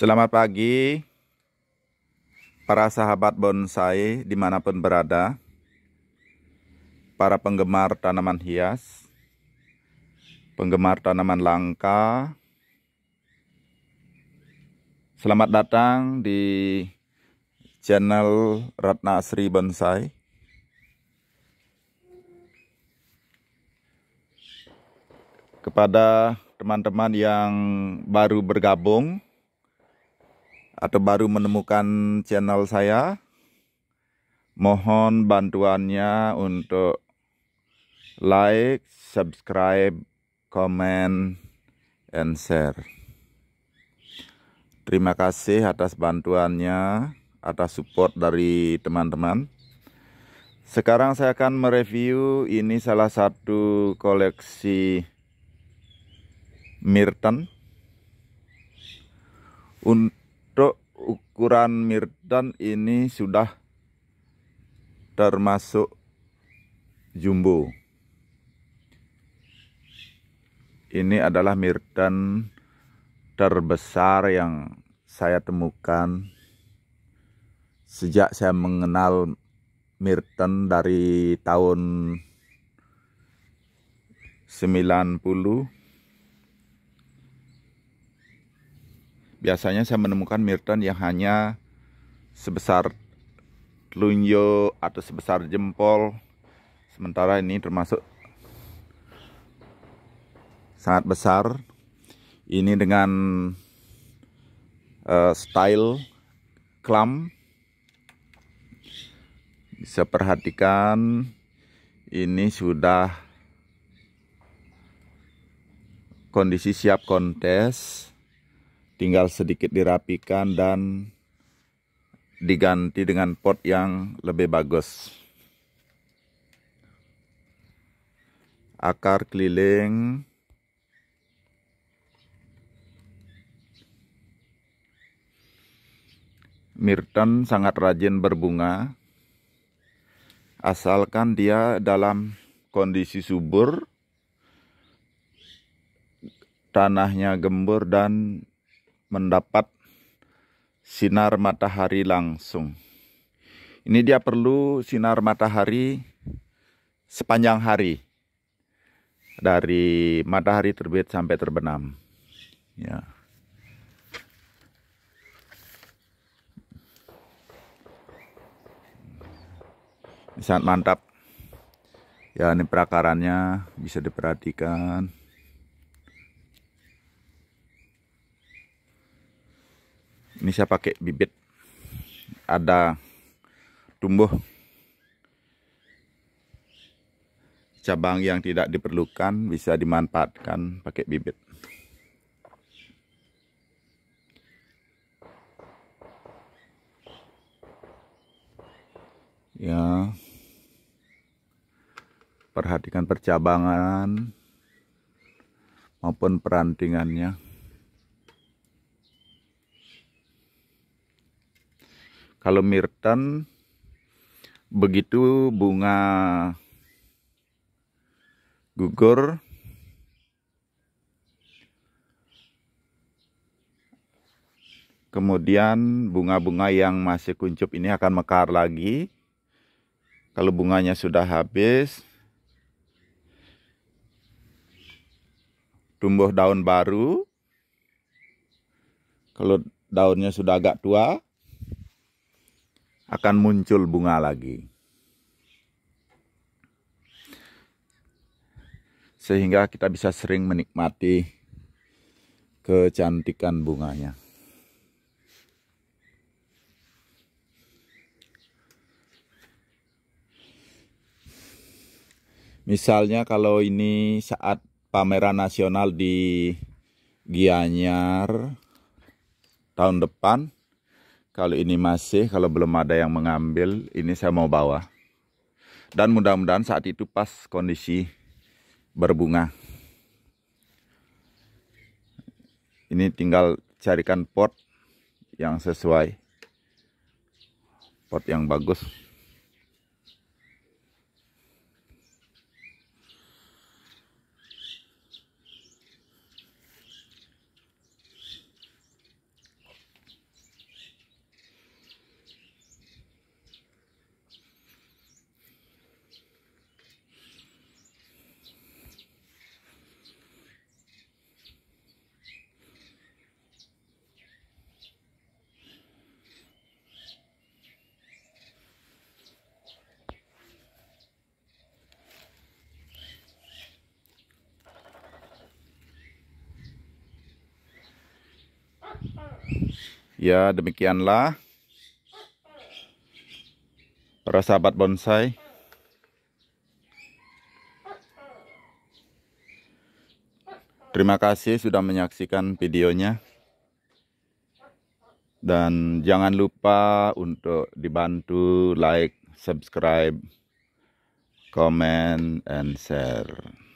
Selamat pagi para sahabat bonsai dimanapun berada, para penggemar tanaman hias, penggemar tanaman langka. Selamat datang di channel Ratna Sri Bonsai. Kepada teman-teman yang baru bergabung, atau baru menemukan channel saya, mohon bantuannya untuk like, subscribe, comment, and share. Terima kasih atas bantuannya, atas support dari teman-teman. Sekarang saya akan mereview ini salah satu koleksi Mirten. Untuk ukuran Mirdan ini sudah termasuk jumbo. Ini adalah Mirdan terbesar yang saya temukan sejak saya mengenal mirdan dari tahun 90 biasanya saya menemukan mirten yang hanya sebesar telunjuk atau sebesar jempol sementara ini termasuk sangat besar ini dengan uh, style clam. bisa perhatikan ini sudah kondisi siap kontes tinggal sedikit dirapikan dan diganti dengan pot yang lebih bagus akar keliling Mirten sangat rajin berbunga asalkan dia dalam kondisi subur tanahnya gembur dan mendapat sinar matahari langsung. Ini dia perlu sinar matahari sepanjang hari. Dari matahari terbit sampai terbenam. Ya. sangat mantap. Ya, ini perakarannya bisa diperhatikan. ini saya pakai bibit ada tumbuh cabang yang tidak diperlukan bisa dimanfaatkan pakai bibit ya perhatikan percabangan maupun perantingannya Kalau mirtan begitu bunga gugur kemudian bunga-bunga yang masih kuncup ini akan mekar lagi kalau bunganya sudah habis tumbuh daun baru kalau daunnya sudah agak tua akan muncul bunga lagi. Sehingga kita bisa sering menikmati kecantikan bunganya. Misalnya kalau ini saat pameran nasional di Gianyar tahun depan kalau ini masih, kalau belum ada yang mengambil, ini saya mau bawa. Dan mudah-mudahan saat itu pas kondisi berbunga. Ini tinggal carikan pot yang sesuai. Pot yang bagus. Ya, demikianlah para sahabat bonsai. Terima kasih sudah menyaksikan videonya. Dan jangan lupa untuk dibantu like, subscribe, comment, and share.